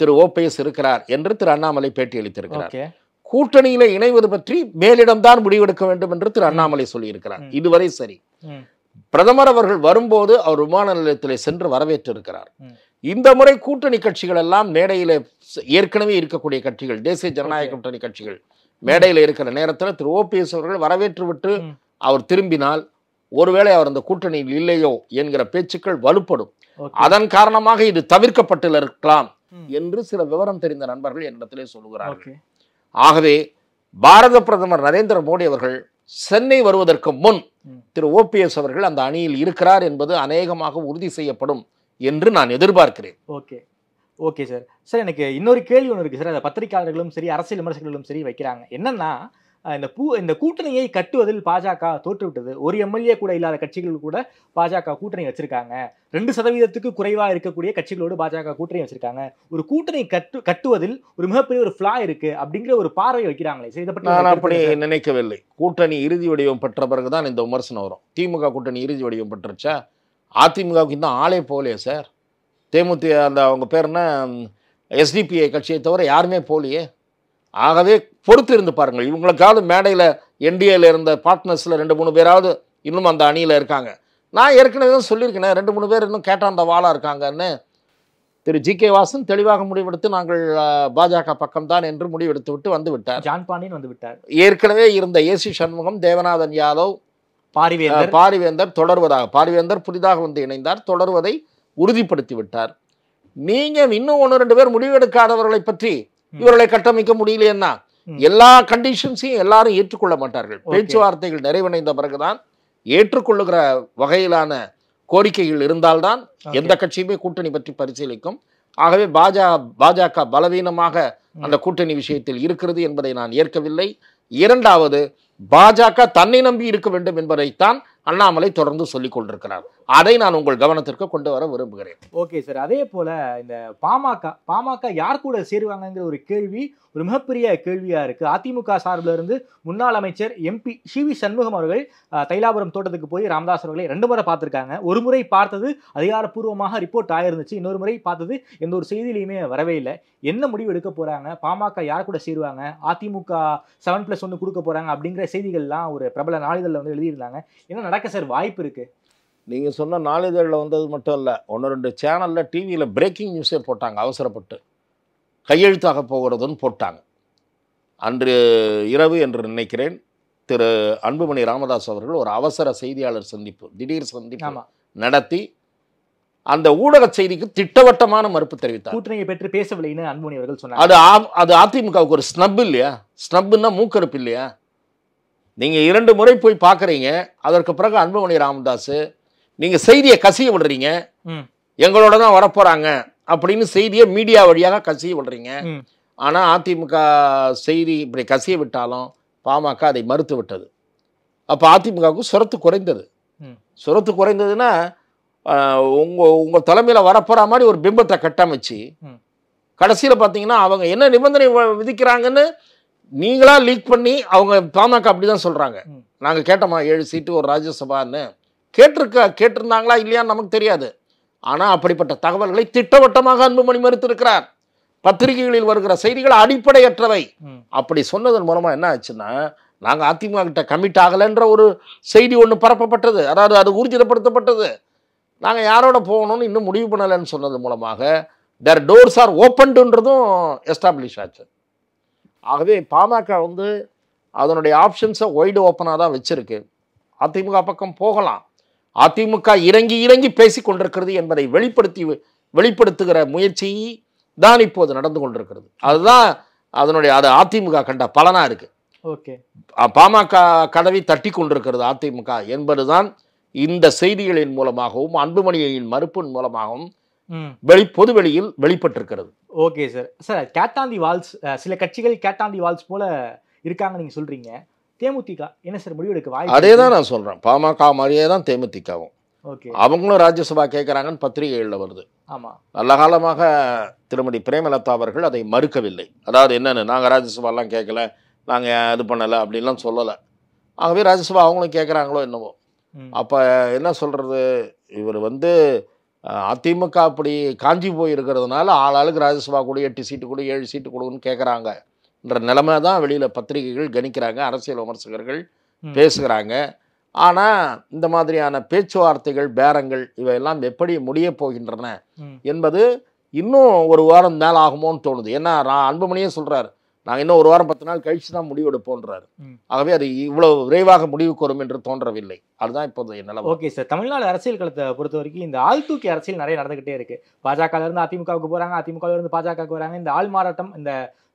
திரு பி எஸ் இருக்கிறார் என்று திரு அண்ணாமலை பேட்டியளித்திருக்கிறார் கூட்டணியில இணைவது பற்றி மேலிடம்தான் முடிவெடுக்க வேண்டும் என்று திரு அண்ணாமலை சொல்லியிருக்கிறார் இதுவரை சரி பிரதமர் அவர்கள் வரும்போது அவர் விமான நிலையத்தில் சென்று வரவேற்றிருக்கிறார் இந்த முறை கூட்டணி கட்சிகள் எல்லாம் மேடையில ஏற்கனவே இருக்கக்கூடிய கட்சிகள் தேசிய ஜனநாயக கூட்டணி கட்சிகள் மேடையில் இருக்கிற நேரத்தில் திரு ஓபிஎஸ் அவர்கள் வரவேற்று விட்டு அவர் திரும்பினால் ஒருவேளை அவர் அந்த கூட்டணியில் இல்லையோ என்கிற பேச்சுக்கள் வலுப்படும் அதன் காரணமாக இது தவிர்க்கப்பட்டிருக்கலாம் என்று சில விவரம் தெரிந்த நண்பர்கள் என்னிடத்திலே சொல்லுகிறார்கள் ஆகவே பாரத பிரதமர் நரேந்திர மோடி அவர்கள் சென்னை வருவதற்கு முன் திரு ஓபிஎஸ் அவர்கள் அந்த அணியில் இருக்கிறார் என்பது அநேகமாக உறுதி செய்யப்படும் என்று நான் எதிர்பார்க்கிறேன் ஓகே ஓகே சார் சார் எனக்கு இன்னொரு கேள்வி ஒன்று இருக்குது சார் அந்த பத்திரிகையாளர்களும் சரி அரசியல் விமர்சகர்களும் சரி வைக்கிறாங்க என்னன்னா இந்த பூ இந்த கூட்டணியை கட்டுவதில் பாஜக தோற்றுவிட்டது ஒரு எம்எல்ஏ கூட இல்லாத கட்சிகள் கூட பாஜக கூட்டணி வச்சிருக்காங்க ரெண்டு சதவீதத்துக்கு குறைவாக இருக்கக்கூடிய கட்சிகளோடு பாஜக கூட்டணி வச்சிருக்காங்க ஒரு கூட்டணி கட்டு கட்டுவதில் ஒரு மிகப்பெரிய ஒரு ஃபிளா இருக்கு அப்படிங்கிற ஒரு பார்வை வைக்கிறாங்களே சரி இதை பற்றி நான் அப்படி நினைக்கவில்லை கூட்டணி இறுதி வடிவம் பெற்ற பிறகு தான் இந்த விமர்சனம் வரும் திமுக கூட்டணி இறுதி வடிவம் பெற்றுச்சா அதிமுகவுக்கு இன்னும் ஆளே போகலையே சார் தேமுதி அந்த அவங்க பேர் என்ன எஸ்டிபிஐ கட்சியை தவிர யாருமே போகலையே ஆகவே பொறுத்து இருந்து பாருங்கள் இவங்களுக்காவது மேடையில் என்டிஏல இருந்த பார்ட்னர்ஸில் ரெண்டு மூணு பேராவது இன்னும் அந்த அணியில் இருக்காங்க நான் ஏற்கனவே சொல்லியிருக்கேன் ரெண்டு மூணு பேர் இன்னும் கேட்டாந்த வாழா இருக்காங்கன்னு திரு ஜி கே வாசன் தெளிவாக முடிவெடுத்து நாங்கள் பாஜக பக்கம்தான் என்று முடிவெடுத்து விட்டு வந்து விட்டார் ஜான் பாண்டியன் வந்து விட்டார் ஏற்கனவே இருந்த ஏசி சண்முகம் தேவநாதன் யாதவ் பாரிவேந்தர் பாரிவேந்தர் தொடர்வதாக பாரிவேந்தர் புதிதாக வந்து இணைந்தார் தொடர்வதை உறுதிப்படுத்தி விட்டார் நீங்கள் இன்னும் ஒன்று ரெண்டு பேர் முடிவெடுக்காதவர்களை பற்றி இவர்களை கட்டமைக்க முடியலையா எல்லா கண்டிஷன்ஸையும் எல்லாரும் ஏற்றுக்கொள்ள மாட்டார்கள் பேச்சுவார்த்தைகள் நிறைவடைந்த பிறகுதான் ஏற்றுக்கொள்ளுகிற வகையிலான கோரிக்கைகள் இருந்தால்தான் எந்த கட்சியுமே கூட்டணி பற்றி பரிசீலிக்கும் ஆகவே பாஜக பாஜக பலவீனமாக அந்த கூட்டணி விஷயத்தில் இருக்கிறது என்பதை நான் ஏற்கவில்லை இரண்டாவது பாஜக தன்னை நம்பி இருக்க வேண்டும் என்பதைத்தான் அண்ணாமலை தொடர்ந்து சொல்லிக் கொண்டிருக்கிறார் அதை நான் உங்கள் கவனத்திற்கு கொண்டு வர விரும்புகிறேன் ஓகே சார் அதே போல இந்த பாமக பாமக யார் கூட சேருவாங்கங்கிற ஒரு கேள்வி ஒரு மிகப்பெரிய கேள்வியா இருக்கு அதிமுக சார்பில் இருந்து முன்னாள் அமைச்சர் எம்பி சி வி சண்முகம் அவர்கள் தைலாபுரம் தோட்டத்துக்கு போய் ராமதாஸ் அவர்களை ரெண்டு முறை பார்த்துருக்காங்க ஒரு முறை பார்த்தது அதிகாரப்பூர்வமாக ரிப்போர்ட் ஆயிருந்துச்சு இன்னொரு முறை பார்த்தது எந்த ஒரு செய்தியிலையுமே வரவே இல்லை என்ன முடிவு எடுக்க போறாங்க பாமக யார் கூட சேருவாங்க அதிமுக செவன் பிளஸ் ஒன்று கொடுக்க போறாங்க அப்படிங்கிற செய்திகள்லாம் ஒரு பிரபல நாளிதழில் வந்து எழுதியிருந்தாங்க என்ன நடக்க சார் வாய்ப்பு இருக்கு நீங்கள் சொன்ன நாளிதழில் வந்தது மட்டும் இல்லை ஒன்று ரெண்டு சேனலில் டிவியில் பிரேக்கிங் நியூஸே போட்டாங்க அவசரப்பட்டு கையெழுத்தாக போகிறதுன்னு போட்டாங்க அன்று இரவு என்று நினைக்கிறேன் திரு அன்புமணி ராமதாஸ் அவர்கள் ஒரு அவசர செய்தியாளர் சந்திப்பு திடீர் சந்திப்பு நடத்தி அந்த ஊடக செய்திக்கு திட்டவட்டமான மறுப்பு தெரிவித்தார் கூட்டணியை பெற்று பேசவில்லைன்னு அன்புமணி அவர்கள் சொன்னார் அது அது அதிமுகவுக்கு ஒரு ஸ்னப் இல்லையா ஸ்னப்புன்னா மூக்கறுப்பு இல்லையா நீங்கள் இரண்டு முறை போய் பார்க்குறீங்க அதற்கு பிறகு அன்புமணி ராமதாஸ் நீங்கள் செய்தியை கசிய விடுறீங்க எங்களோட தான் வரப்போகிறாங்க அப்படின்னு செய்தியை மீடியா வழியாக கசிய விடுறீங்க ஆனால் அதிமுக செய்தி இப்படி கசிய விட்டாலும் பாமக அதை மறுத்து விட்டது அப்போ அதிமுகவுக்கு சுரத்து குறைந்தது சுரத்து குறைந்ததுன்னா உங்கள் உங்கள் தலைமையில் வரப்போகிற மாதிரி ஒரு பிம்பத்தை கட்டமைச்சு கடைசியில் பார்த்தீங்கன்னா அவங்க என்ன நிபந்தனை விதிக்கிறாங்கன்னு நீங்களாக லீக் பண்ணி அவங்க பாமக அப்படி தான் சொல்கிறாங்க நாங்கள் கேட்டோமா ஏழு சீட்டு ஒரு ராஜ்யசபான்னு கேட்டிருக்க கேட்டிருந்தாங்களா இல்லையான்னு நமக்கு தெரியாது ஆனால் அப்படிப்பட்ட தகவல்களை திட்டவட்டமாக அன்புமணி மறுத்திருக்கிறார் பத்திரிகைகளில் வருகிற செய்திகள் அடிப்படையற்றவை அப்படி சொன்னதன் மூலமாக என்ன ஆச்சுன்னா நாங்கள் அதிமுக கிட்ட கமிட் ஆகலைன்ற ஒரு செய்தி ஒன்று பரப்பப்பட்டது அதாவது அது ஊர்ஜிதப்படுத்தப்பட்டது நாங்கள் யாரோட போகணும்னு இன்னும் முடிவு பண்ணலைன்னு சொன்னது மூலமாக தேர் டோர்ஸ் ஆர் ஓப்பன்டுன்றதும் எஸ்டாப்ளிஷ் ஆச்சு ஆகவே பாமக வந்து அதனுடைய ஆப்ஷன்ஸை ஒய்டு ஓப்பனாக தான் வச்சுருக்கு அதிமுக பக்கம் போகலாம் அதிமுக இறங்கி இறங்கி பேசி கொண்டிருக்கிறது என்பதை வெளிப்படுத்தி வெளிப்படுத்துகிற முயற்சி தான் இப்போது நடந்து கொண்டிருக்கிறது அதுதான் அதனுடைய அது அதிமுக கண்ட பலனாக இருக்கு ஓகே பாமக கதவை தட்டி கொண்டிருக்கிறது அதிமுக என்பதுதான் இந்த செய்திகளின் மூலமாகவும் அன்புமணியின் மறுப்பின் மூலமாகவும் வெளி பொது வெளியில் வெளிப்பட்டிருக்கிறது ஓகே சார் சார் கேட்டாந்தி வால்ஸ் சில கட்சிகள் கேட்டாந்தி வால்ஸ் போல இருக்காங்க நீங்க சொல்றீங்க தேமுதிக என்ன சார் எடுக்க வாய்ப்பு அதே தான் நான் சொல்கிறேன் பாமக மாதிரியே தான் தேமுதிகவும் ஓகே அவங்களும் ராஜ்யசபா கேட்குறாங்கன்னு பத்திரிகைகளில் வருது ஆமாம் நல்ல காலமாக திருமதி பிரேமலதா அவர்கள் அதை மறுக்கவில்லை அதாவது என்னென்னு நாங்கள் ராஜ்யசபாலாம் கேட்கல நாங்கள் இது பண்ணலை அப்படின்லாம் சொல்லலை ஆகவே ராஜ்யசபா அவங்களும் கேட்குறாங்களோ என்னவோ அப்போ என்ன சொல்கிறது இவர் வந்து அதிமுக அப்படி காஞ்சி போய் இருக்கிறதுனால ஆளாளுக்கு ராஜ்யசபா கூட எட்டு சீட்டு கொடு ஏழு சீட்டு கொடுன்னு கேட்குறாங்க என்ற நிலைமை தான் வெளியில் பத்திரிகைகள் கணிக்கிறாங்க அரசியல் விமர்சகர்கள் பேசுகிறாங்க ஆனால் இந்த மாதிரியான பேச்சுவார்த்தைகள் பேரங்கள் இவையெல்லாம் எப்படி முடிய போகின்றன என்பது இன்னும் ஒரு வாரம் மேல் ஆகுமோன்னு தோணுது ஏன்னா நான் அன்புமணியே சொல்கிறார் நாங்கள் இன்னும் ஒரு வாரம் பத்து நாள் கழித்து தான் முடிவெடுப்போன்றாரு ஆகவே அது இவ்வளோ விரைவாக முடிவுக்கு வரும் என்று தோன்றவில்லை அதுதான் இப்போது என்ன ஓகே சார் தமிழ்நாடு அரசியல் களத்தை பொறுத்த வரைக்கும் இந்த ஆள் தூக்கி அரசியல் நிறைய நடந்துகிட்டே இருக்கு பாஜகலேருந்து அதிமுகவுக்கு போகிறாங்க அதிமுகவிலிருந்து பாஜகவுக்கு வராங்க இந்த ஆள் மாறாட்டம் இந்த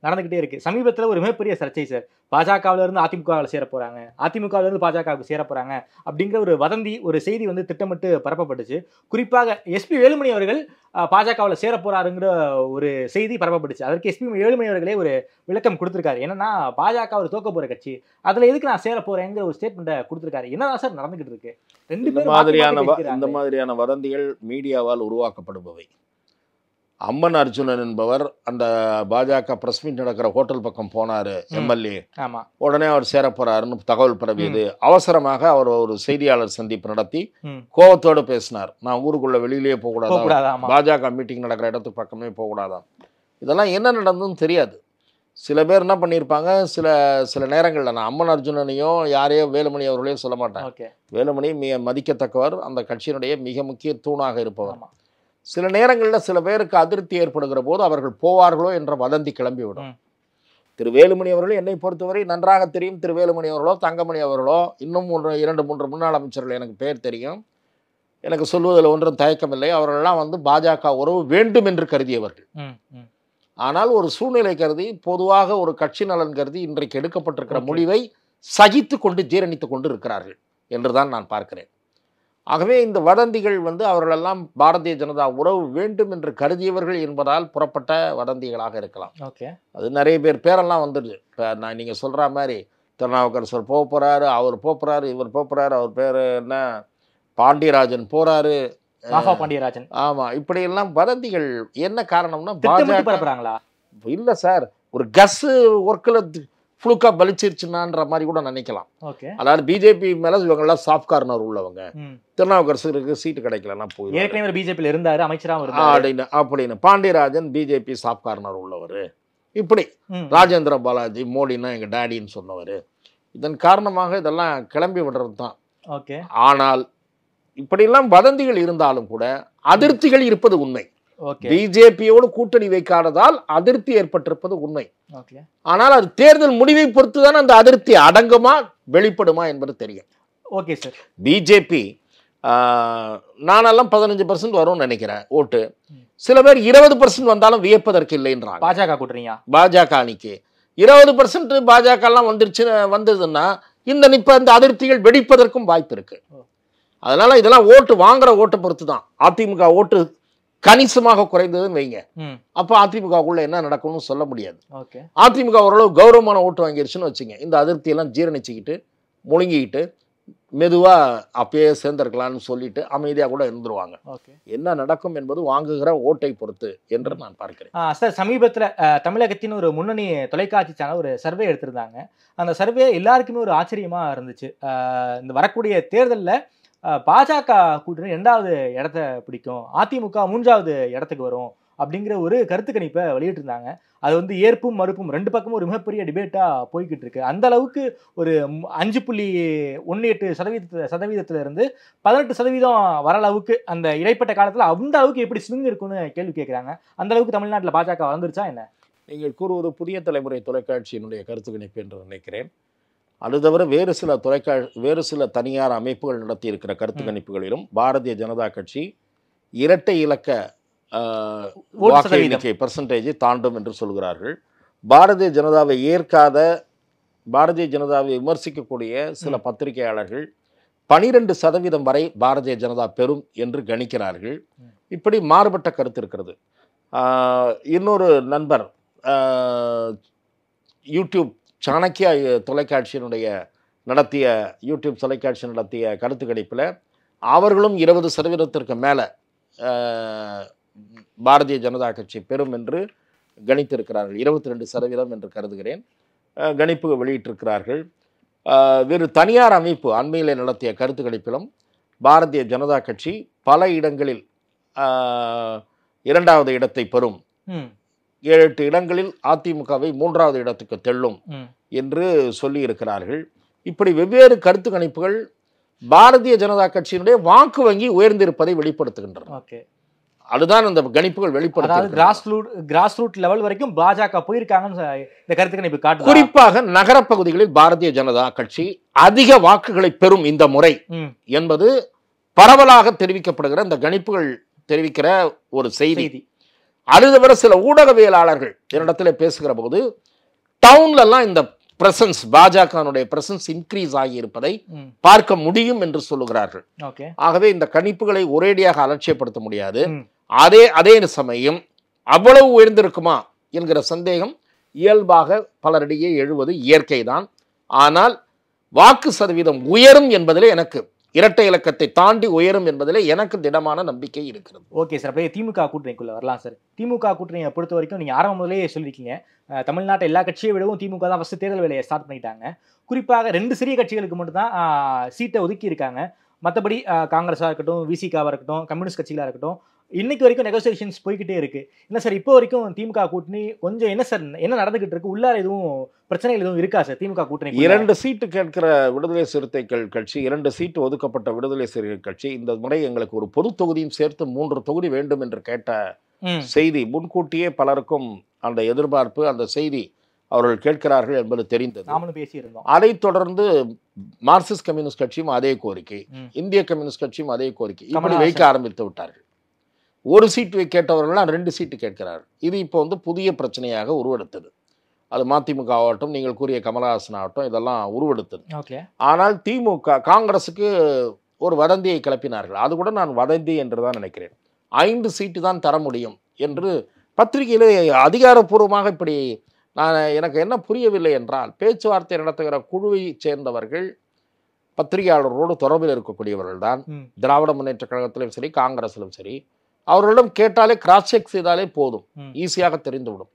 நடந்துகிட்டே இருக்கு சமீபத்தில் ஒரு மிகப்பெரிய சர்ச்சை சார் பாஜகவிலிருந்து அதிமுகவில் சேர போகிறாங்க அதிமுகவிலிருந்து பாஜகவுக்கு சேர போகிறாங்க அப்படிங்கிற ஒரு வதந்தி ஒரு செய்தி வந்து திட்டமிட்டு பரப்பப்பட்டுச்சு குறிப்பாக எஸ்பி வேலுமணி அவர்கள் பாஜகவில் சேர போறாருங்கிற ஒரு செய்தி பரப்பப்பட்டுச்சு அதற்கு எஸ்பி ஏழுமணி அவர்களே ஒரு விளக்கம் கொடுத்துருக்காரு என்னன்னா பாஜக ஒரு தோக்க போகிற கட்சி அதுல எதுக்கு நான் சேர ஒரு ஸ்டேட்மெண்ட்டை கொடுத்துருக்காரு என்னதான் சார் நடந்துகிட்டு இருக்கு ரெண்டு மாதிரியான இந்த மாதிரியான வதந்திகள் மீடியாவால் உருவாக்கப்படுபவை அம்மன் அர்ஜுனன் என்பவர் அந்த பாஜக பிரஸ் மீட் நடக்கிற ஹோட்டல் பக்கம் போனார் எம்எல்ஏ உடனே அவர் சேரப்போறாருன்னு தகவல் பரவியது அவசரமாக அவர் ஒரு செய்தியாளர் சந்திப்பு நடத்தி கோபத்தோடு பேசினார் நான் ஊருக்குள்ள வெளியிலேயே கூடாது பாஜக மீட்டிங் நடக்கிற இடத்துக்கு பக்கமே போகக்கூடாதான் இதெல்லாம் என்ன நடந்ததுன்னு தெரியாது சில பேர் என்ன பண்ணியிருப்பாங்க சில சில நேரங்களில் நான் அம்மன் அர்ஜுனனையும் யாரையோ வேலுமணி அவர்களையும் சொல்ல மாட்டேன் வேலுமணி மிக மதிக்கத்தக்கவர் அந்த கட்சியினுடைய மிக முக்கிய தூணாக இருப்பவர் சில நேரங்களில் சில பேருக்கு அதிருப்தி ஏற்படுகிற போது அவர்கள் போவார்களோ என்ற வதந்தி கிளம்பிவிடும் திரு வேலுமணி அவர்கள் என்னை பொறுத்தவரை நன்றாக தெரியும் திரு வேலுமணி அவர்களோ தங்கமணி அவர்களோ இன்னும் ஒன்று இரண்டு மூன்று முன்னாள் அமைச்சர்கள் எனக்கு பெயர் தெரியும் எனக்கு சொல்வதில் ஒன்றும் தயக்கமில்லை அவர்களெல்லாம் வந்து பாஜக உறவு வேண்டும் என்று கருதியவர்கள் ஆனால் ஒரு சூழ்நிலை கருதி பொதுவாக ஒரு கட்சி நலன் கருதி இன்றைக்கு எடுக்கப்பட்டிருக்கிற முடிவை சகித்து கொண்டு ஜீரணித்து கொண்டு இருக்கிறார்கள் என்றுதான் நான் பார்க்கிறேன் ஆகவே இந்த வதந்திகள் வந்து அவர்களெல்லாம் பாரதிய ஜனதா உறவு வேண்டும் என்று கருதியவர்கள் என்பதால் புறப்பட்ட வதந்திகளாக இருக்கலாம் ஓகே அது நிறைய பேர் பேரெல்லாம் வந்துடுது இப்போ நான் நீங்கள் சொல்கிற மாதிரி திருநாவுக்கரசர் போக போகிறாரு அவர் போக போகிறாரு இவர் போகிறாரு அவர் பேர் என்ன பாண்டியராஜன் போகிறாரு பாண்டியராஜன் ஆமாம் இப்படியெல்லாம் வதந்திகள் என்ன காரணம்னா பாஜக இல்லை சார் ஒரு கஸ்ஸு ஒர்க்கில் ஃபுளுக்காக பலிச்சிருச்சுன்னான்ற மாதிரி கூட நினைக்கலாம் அதாவது பிஜேபி மேலே இவங்கெல்லாம் சாஃப்ட் கார்னர் உள்ளவங்க திருநாவுக்கரசருக்கு சீட்டு கிடைக்கலன்னா போய் ஏற்கனவே பிஜேபியில் இருந்தார் அமைச்சராக அப்படின்னு அப்படின்னு பாண்டியராஜன் பிஜேபி சாஃப்ட் கார்னர் உள்ளவர் இப்படி ராஜேந்திர பாலாஜி மோடினா எங்கள் டேடின்னு சொன்னவர் இதன் காரணமாக இதெல்லாம் கிளம்பி விடுறது தான் ஆனால் இப்படியெல்லாம் வதந்திகள் இருந்தாலும் கூட அதிருப்திகள் இருப்பது உண்மை பிஜேபியோடு கூட்டணி வைக்காததால் அதிருப்தி ஏற்பட்டிருப்பது உண்மை ஆனால் அது தேர்தல் முடிவை பொறுத்துதான் அந்த அதிருப்தி அடங்குமா வெளிப்படுமா என்பது தெரியும் ஓகே சார் பிஜேபி நானெல்லாம் பதினஞ்சு பர்சன்ட் வரும்னு நினைக்கிறேன் ஓட்டு சில பேர் இருபது பர்சன்ட் வந்தாலும் வியப்பதற்கு இல்லைன்றாங்க பாஜக கூட்டுறீங்க பாஜக அணிக்கு இருபது பர்சன்ட் பாஜக எல்லாம் வந்துருச்சு வந்ததுன்னா இந்த நிப்ப இந்த அதிருப்திகள் வெடிப்பதற்கும் வாய்ப்பு இருக்கு அதனால இதெல்லாம் ஓட்டு வாங்குற ஓட்டை பொறுத்து தான் அதிமுக ஓட்டு கணிசமாக குறைந்ததுன்னு வைங்க அப்போ அதிமுகவுக்குள்ள என்ன நடக்கும்னு சொல்ல முடியாது அதிமுக ஓரளவு கௌரவமான ஓட்டு வாங்கிருச்சுன்னு வச்சுங்க இந்த எல்லாம் ஜீரணிச்சுக்கிட்டு முழுங்கிக்கிட்டு மெதுவாக அப்பயே சேர்ந்திருக்கலாம்னு சொல்லிட்டு அமைதியாக கூட இருந்துருவாங்க என்ன நடக்கும் என்பது வாங்குகிற ஓட்டை பொறுத்து என்று நான் பார்க்கிறேன் சார் சமீபத்தில் தமிழகத்தின் ஒரு முன்னணி தொலைக்காட்சி சேனல் ஒரு சர்வே எடுத்திருந்தாங்க அந்த சர்வே எல்லாருக்குமே ஒரு ஆச்சரியமாக இருந்துச்சு இந்த வரக்கூடிய தேர்தலில் பாஜக கூட்டணி ரெண்டாவது இடத்த பிடிக்கும் அதிமுக மூன்றாவது இடத்துக்கு வரும் அப்படிங்கிற ஒரு கருத்து கணிப்பை வெளியிட்டிருந்தாங்க அது வந்து ஏற்பும் மறுப்பும் ரெண்டு பக்கமும் ஒரு மிகப்பெரிய டிபேட்டாக போய்கிட்டு இருக்கு அந்த அளவுக்கு ஒரு அஞ்சு புள்ளி ஒன்று எட்டு சதவீத சதவீதத்தில் இருந்து பதினெட்டு சதவீதம் வர அளவுக்கு அந்த இடைப்பட்ட காலத்தில் அந்த அளவுக்கு எப்படி ஸ்விங் இருக்குன்னு கேள்வி கேட்குறாங்க அந்த அளவுக்கு தமிழ்நாட்டில் பாஜக வளர்ந்துருச்சா என்ன நீங்கள் கூறுவது புதிய தலைமுறை தொலைக்காட்சியினுடைய கருத்து கணிப்பு என்று நினைக்கிறேன் அது தவிர வேறு சில தொலைக்கா வேறு சில தனியார் அமைப்புகள் நடத்தி இருக்கிற கருத்து கணிப்புகளிலும் பாரதிய ஜனதா கட்சி இரட்டை இலக்க வாக்கு எண்ணிக்கை பர்சன்டேஜை தாண்டும் என்று சொல்கிறார்கள் பாரதிய ஜனதாவை ஏற்காத பாரதிய ஜனதாவை விமர்சிக்கக்கூடிய சில பத்திரிகையாளர்கள் பனிரெண்டு சதவீதம் வரை பாரதிய ஜனதா பெறும் என்று கணிக்கிறார்கள் இப்படி மாறுபட்ட கருத்து இருக்கிறது இன்னொரு நண்பர் யூடியூப் சாணக்கியா தொலைக்காட்சியினுடைய நடத்திய யூடியூப் தொலைக்காட்சி நடத்திய கருத்து கணிப்பில் அவர்களும் இருபது சதவீதத்திற்கு மேலே பாரதிய ஜனதா கட்சி பெறும் என்று கணித்திருக்கிறார்கள் இருபத்தி ரெண்டு சதவீதம் என்று கருதுகிறேன் கணிப்பு வெளியிட்டிருக்கிறார்கள் வேறு தனியார் அமைப்பு அண்மையில் நடத்திய கருத்து கணிப்பிலும் பாரதிய ஜனதா கட்சி பல இடங்களில் இரண்டாவது இடத்தை பெறும் ஏழு எட்டு இடங்களில் அதிமுகவை மூன்றாவது இடத்துக்கு தெள்ளும் என்று சொல்லியிருக்கிறார்கள் இப்படி வெவ்வேறு கருத்து கணிப்புகள் பாரதிய ஜனதா கட்சியினுடைய வாக்கு வங்கி உயர்ந்திருப்பதை வெளிப்படுத்துகின்றன அதுதான் அந்த கணிப்புகள் வெளிப்படுத்தும் கிராஸ் ரூட் லெவல் வரைக்கும் பாஜக போயிருக்காங்க இந்த நகர பகுதிகளில் குறிப்பாக நகரப்பகுதிகளில் பாரதிய ஜனதா கட்சி அதிக வாக்குகளை பெறும் இந்த முறை என்பது பரவலாக தெரிவிக்கப்படுகிற இந்த கணிப்புகள் தெரிவிக்கிற ஒரு செய்தி அடுத்த வர சில ஊடகவியலாளர்கள் என்னிடத்தில் பேசுகிற போது டவுன்லலாம் இந்த பிரசன்ஸ் பாஜகனுடைய பிரசன்ஸ் இன்க்ரீஸ் ஆகியிருப்பதை பார்க்க முடியும் என்று சொல்லுகிறார்கள் ஆகவே இந்த கணிப்புகளை ஒரேடியாக அலட்சியப்படுத்த முடியாது அதே அதே சமயம் அவ்வளவு உயர்ந்திருக்குமா என்கிற சந்தேகம் இயல்பாக பலரிடையே எழுவது இயற்கைதான் ஆனால் வாக்கு சதவீதம் உயரும் என்பதில் எனக்கு இரட்டை இலக்கத்தை தாண்டி உயரும் என்பதில் எனக்கு திடமான நம்பிக்கை இருக்கிறது ஓகே சார் அப்படியே திமுக கூட்டணிக்குள்ளே வரலாம் சார் திமுக கூட்டணியை பொறுத்த வரைக்கும் நீங்கள் ஆரம்ப முதலே சொல்லியிருக்கீங்க தமிழ்நாட்டை எல்லா கட்சியை விடவும் திமுக தான் ஃபஸ்ட்டு தேர்தல் வேலையை ஸ்டார்ட் பண்ணிட்டாங்க குறிப்பாக ரெண்டு சிறிய கட்சிகளுக்கு மட்டும்தான் சீட்டை ஒதுக்கி இருக்காங்க மற்றபடி காங்கிரஸாக இருக்கட்டும் விசிகாவாக இருக்கட்டும் கம்யூனிஸ்ட் கட்சிகளாக இருக்கட்டும் இன்னைக்கு வரைக்கும் நெகோசியேஷன்ஸ் போய்கிட்டே இருக்கு என்ன சார் இப்போ வரைக்கும் திமுக கூட்டணி கொஞ்சம் என்ன சார் என்ன நடந்துகிட்டு இருக்கு உள்ளார எதுவும் பிரச்சனைகள் எதுவும் இருக்கா சார் திமுக கூட்டணி இரண்டு சீட்டு கேட்கிற விடுதலை சிறுத்தைகள் கட்சி இரண்டு சீட்டு ஒதுக்கப்பட்ட விடுதலை சிறுத்தைகள் கட்சி இந்த முறை எங்களுக்கு ஒரு பொது தொகுதியும் சேர்த்து மூன்று தொகுதி வேண்டும் என்று கேட்ட செய்தி முன்கூட்டியே பலருக்கும் அந்த எதிர்பார்ப்பு அந்த செய்தி அவர்கள் கேட்கிறார்கள் என்பது தெரிந்தது நாமளும் பேசியிருந்தோம் அதை தொடர்ந்து மார்க்சிஸ்ட் கம்யூனிஸ்ட் கட்சியும் அதே கோரிக்கை இந்திய கம்யூனிஸ்ட் கட்சியும் அதே கோரிக்கை இப்படி வைக்க ஆரம்பித்து விட்டார்கள் ஒரு சீட்டு கேட்டவர்கள்லாம் ரெண்டு சீட்டு கேட்கிறார் இது இப்போ வந்து புதிய பிரச்சனையாக உருவெடுத்தது அது மதிமுக ஆகட்டும் நீங்கள் கூறிய கமலஹாசன் ஆகட்டும் இதெல்லாம் உருவெடுத்தது ஆனால் திமுக காங்கிரஸுக்கு ஒரு வதந்தியை கிளப்பினார்கள் அது கூட நான் வதந்தி என்று தான் நினைக்கிறேன் ஐந்து சீட்டு தான் தர முடியும் என்று பத்திரிகையில் அதிகாரப்பூர்வமாக இப்படி நான் எனக்கு என்ன புரியவில்லை என்றால் பேச்சுவார்த்தை நடத்துகிற குழுவை சேர்ந்தவர்கள் பத்திரிகையாளர்களோடு தொடர்பில் இருக்கக்கூடியவர்கள் தான் திராவிட முன்னேற்ற கழகத்திலும் சரி காங்கிரஸிலும் சரி அவர்களிடம் கேட்டாலே கிராஸ் செக் செய்தாலே போதும் ஈஸியாக தெரிந்துவிடும்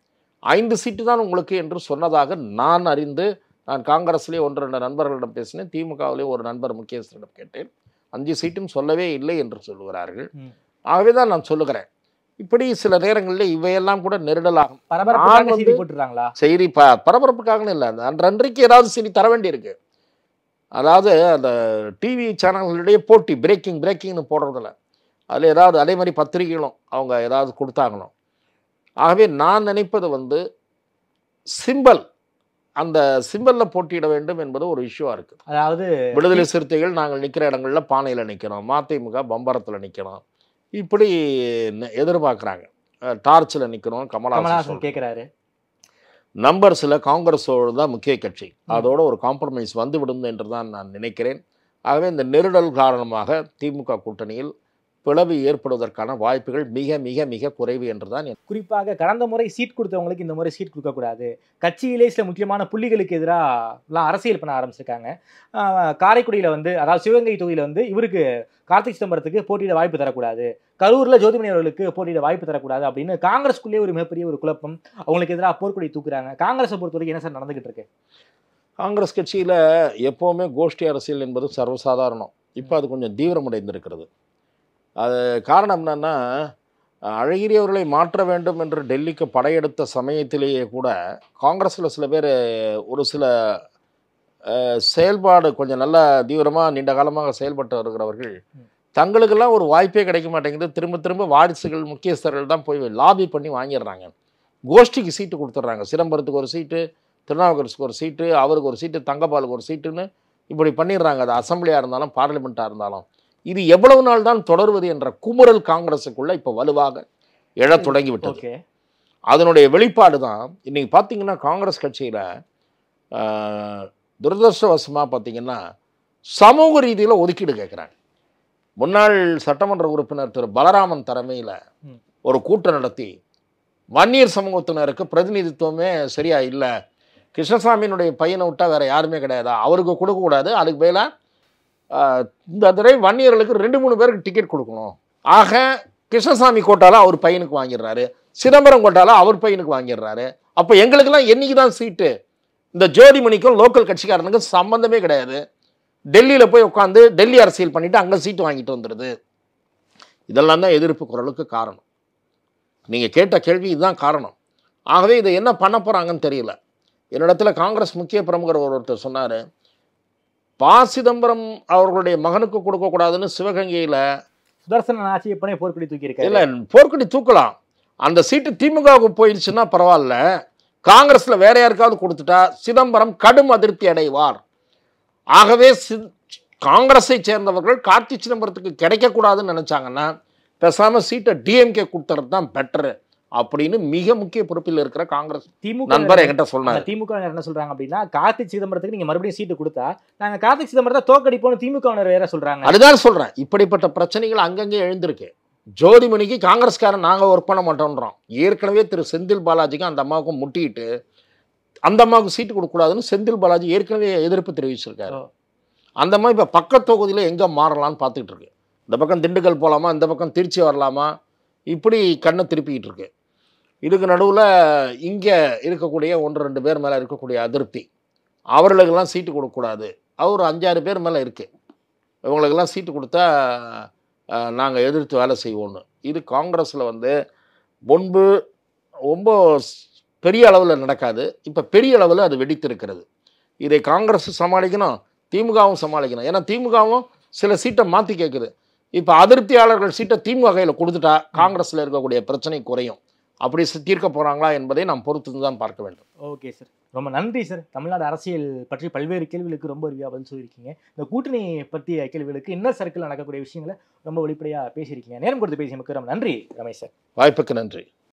ஐந்து சீட்டு தான் உங்களுக்கு என்று சொன்னதாக நான் அறிந்து நான் காங்கிரஸ்லேயே ஒன்று ரெண்டு நண்பர்களிடம் பேசினேன் திமுகவிலேயே ஒரு நண்பர் முக்கியஸ்தரிடம் கேட்டேன் அஞ்சு சீட்டும் சொல்லவே இல்லை என்று சொல்லுகிறார்கள் ஆகவே தான் நான் சொல்லுகிறேன் இப்படி சில நேரங்களில் இவையெல்லாம் கூட நெருடலாகும் செய்தி ப பரபரப்புக்காகன்னு இல்லை அந்த அன்றைக்கு ஏதாவது செய்தி தர வேண்டியிருக்கு அதாவது அந்த டிவி சேனல்களுடைய போட்டி பிரேக்கிங் பிரேக்கிங்னு போடுறதில்ல அதில் ஏதாவது அதே மாதிரி பத்திரிகைகளும் அவங்க ஏதாவது கொடுத்தாங்களோ ஆகவே நான் நினைப்பது வந்து சிம்பல் அந்த சிம்பலில் போட்டியிட வேண்டும் என்பது ஒரு இஷ்யூவாக இருக்குது அதாவது விடுதலை சிறுத்தைகள் நாங்கள் நிற்கிற இடங்களில் பானையில் நிற்கிறோம் மதிமுக பம்பரத்தில் நிற்கிறோம் இப்படி எதிர்பார்க்குறாங்க டார்ச்சில் நிற்கிறோம் கமலஹாசன் கேட்குறாரு நம்பர்ஸில் காங்கிரஸோடு தான் முக்கிய கட்சி அதோட ஒரு காம்ப்ரமைஸ் வந்து விடும் என்று தான் நான் நினைக்கிறேன் ஆகவே இந்த நெருடல் காரணமாக திமுக கூட்டணியில் பிளவு ஏற்படுவதற்கான வாய்ப்புகள் மிக மிக மிக குறைவு என்று தான் குறிப்பாக கடந்த முறை சீட் கொடுத்தவங்களுக்கு இந்த முறை சீட் கொடுக்கக்கூடாது கட்சியிலே சில முக்கியமான புள்ளிகளுக்கு எதிராக அரசியல் பண்ண ஆரம்பிச்சிருக்காங்க காரைக்குடியில் வந்து அதாவது சிவகங்கை தொகுதியில் வந்து இவருக்கு கார்த்திக் சிதம்பரத்துக்கு போட்டியிட வாய்ப்பு தரக்கூடாது கரூரில் ஜோதிமணி அவர்களுக்கு போட்டியிட வாய்ப்பு தரக்கூடாது அப்படின்னு காங்கிரஸ்க்குள்ளேயே ஒரு மிகப்பெரிய ஒரு குழப்பம் அவங்களுக்கு எதிராக போர்க்கொடி தூக்குறாங்க காங்கிரஸை பொறுத்த வரைக்கும் என்ன சார் நடந்துகிட்டு இருக்கு காங்கிரஸ் கட்சியில் எப்போவுமே கோஷ்டி அரசியல் என்பது சர்வசாதாரணம் இப்போ அது கொஞ்சம் தீவிரமடைந்திருக்கிறது அது காரணம் என்னென்னா அழகிரியவர்களை மாற்ற வேண்டும் என்று டெல்லிக்கு படையெடுத்த சமயத்திலேயே கூட காங்கிரஸில் சில பேர் ஒரு சில செயல்பாடு கொஞ்சம் நல்லா தீவிரமாக நீண்ட காலமாக செயல்பட்டு வருகிறவர்கள் தங்களுக்கெல்லாம் ஒரு வாய்ப்பே கிடைக்க மாட்டேங்குது திரும்ப திரும்ப வாரிசுகள் முக்கியஸ்தர்கள் தான் போய் லாபி பண்ணி வாங்கிடுறாங்க கோஷ்டிக்கு சீட்டு கொடுத்துட்றாங்க சிதம்பரத்துக்கு ஒரு சீட்டு திருநாவுக்கரசுக்கு ஒரு சீட்டு அவருக்கு ஒரு சீட்டு தங்கப்பாலுக்கு ஒரு சீட்டுன்னு இப்படி பண்ணிடுறாங்க அது அசம்பிளியாக இருந்தாலும் பார்லிமெண்ட்டாக இருந்தாலும் இது எவ்வளவு நாள் தான் தொடர்வது என்ற குமுறல் காங்கிரஸுக்குள்ள இப்போ வலுவாக எழத் தொடங்கிவிட்டது அதனுடைய வெளிப்பாடு தான் இன்றைக்கி பார்த்தீங்கன்னா காங்கிரஸ் கட்சியில் துரதிருஷ்டவசமாக பார்த்தீங்கன்னா சமூக ரீதியில் ஒதுக்கீடு கேட்குறாங்க முன்னாள் சட்டமன்ற உறுப்பினர் திரு பலராமன் தலைமையில் ஒரு கூட்டம் நடத்தி வன்னியர் சமூகத்தினருக்கு பிரதிநிதித்துவமே சரியாக இல்லை கிருஷ்ணசாமியினுடைய பையனை விட்டால் வேற யாருமே கிடையாது அவருக்கு கொடுக்கக்கூடாது அதுக்கு பதிலாக இந்த தடவை வன்னியர்களுக்கு ரெண்டு மூணு பேருக்கு டிக்கெட் கொடுக்கணும் ஆக கிருஷ்ணசாமி கோட்டாலும் அவர் பையனுக்கு வாங்கிடுறாரு சிதம்பரம் கோட்டாலும் அவர் பையனுக்கு வாங்கிடுறாரு அப்போ எங்களுக்கெல்லாம் என்னைக்கு தான் சீட்டு இந்த ஜோதிமணிக்கும் லோக்கல் கட்சிக்காரனுக்கும் சம்மந்தமே கிடையாது டெல்லியில் போய் உட்காந்து டெல்லி அரசியல் பண்ணிவிட்டு அங்கே சீட்டு வாங்கிட்டு வந்துடுது இதெல்லாம் தான் எதிர்ப்பு குரலுக்கு காரணம் நீங்கள் கேட்ட கேள்வி இதுதான் காரணம் ஆகவே இதை என்ன பண்ண போகிறாங்கன்னு தெரியல என்னிடத்தில் காங்கிரஸ் முக்கிய பிரமுகர் ஒருத்தர் சொன்னார் பா சிதம்பரம் அவர்களுடைய மகனுக்கு கொடுக்கக்கூடாதுன்னு சிவகங்கையில் சுதர்சன ஆட்சியப்பனே போர்க்கடி தூக்கியிருக்காரு இல்லை போர்க்கடி தூக்கலாம் அந்த சீட்டு திமுகவுக்கு போயிடுச்சுன்னா பரவாயில்ல காங்கிரஸில் வேற யாருக்காவது கொடுத்துட்டா சிதம்பரம் கடும் அதிருப்தி அடைவார் ஆகவே சி காங்கிரஸை சேர்ந்தவர்கள் கார்த்தி சிதம்பரத்துக்கு கிடைக்கக்கூடாதுன்னு நினச்சாங்கன்னா பேசாமல் சீட்டை டிஎம்கே கொடுத்துறது தான் பெட்டரு அப்படின்னு மிக முக்கிய பொறுப்பில் இருக்கிற காங்கிரஸ் திமுக நண்பர் என்கிட்ட சொன்னாங்க திமுக என்ன சொல்றாங்க அப்படின்னா கார்த்திக் சிதம்பரத்துக்கு நீங்க மறுபடியும் சீட்டு கொடுத்தா நாங்க கார்த்திக் சிதம்பரத்தை தோக்கடிப்போம்னு திமுக வேற சொல்றாங்க அதுதான் சொல்றேன் இப்படிப்பட்ட பிரச்சனைகள் அங்கங்கே எழுந்திருக்கு ஜோதிமணிக்கு காங்கிரஸ்காரன் நாங்கள் ஒர்க் பண்ண மாட்டோன்றோம் ஏற்கனவே திரு செந்தில் பாலாஜிக்கு அந்த அம்மாவுக்கும் முட்டிட்டு அந்த அம்மாவுக்கு சீட்டு கொடுக்கக்கூடாதுன்னு செந்தில் பாலாஜி ஏற்கனவே எதிர்ப்பு தெரிவிச்சிருக்காரு அந்த அம்மா இப்போ பக்க தொகுதியில் எங்கே மாறலாம்னு பார்த்துக்கிட்டு இருக்கு இந்த பக்கம் திண்டுக்கல் போகலாமா இந்த பக்கம் திருச்சி வரலாமா இப்படி கண்ணை திருப்பிக்கிட்டு இருக்கு இதுக்கு நடுவில் இங்கே இருக்கக்கூடிய ஒன்று ரெண்டு பேர் மேலே இருக்கக்கூடிய அதிருப்தி அவர்களுக்கெல்லாம் சீட்டு கொடுக்கக்கூடாது அவர் அஞ்சாறு பேர் மேலே இருக்குது இவங்களுக்கெல்லாம் சீட்டு கொடுத்தா நாங்கள் எதிர்த்து வேலை செய்வோம்னு இது காங்கிரஸில் வந்து முன்பு ரொம்ப பெரிய அளவில் நடக்காது இப்போ பெரிய அளவில் அது வெடித்திருக்கிறது இதை காங்கிரஸ் சமாளிக்கணும் திமுகவும் சமாளிக்கணும் ஏன்னா திமுகவும் சில சீட்டை மாற்றி கேட்குது இப்போ அதிருப்தியாளர்கள் சீட்டை திமுக கையில் கொடுத்துட்டா காங்கிரஸில் இருக்கக்கூடிய பிரச்சனை குறையும் அப்படி தீர்க்க போகிறாங்களா என்பதை நாம் பொறுத்து தான் பார்க்க வேண்டும் ஓகே சார் ரொம்ப நன்றி சார் தமிழ்நாடு அரசியல் பற்றி பல்வேறு கேள்விகளுக்கு ரொம்ப அறிவியாக பதில் சொல்லியிருக்கீங்க இந்த கூட்டணி பற்றிய கேள்விகளுக்கு இன்னும் சர்க்கிளில் நடக்கக்கூடிய விஷயங்களை ரொம்ப வெளிப்படையாக பேசியிருக்கீங்க நேரம் கொடுத்து பேசியமைக்கு ரொம்ப நன்றி ரமேஷ் சார் வாய்ப்புக்கு நன்றி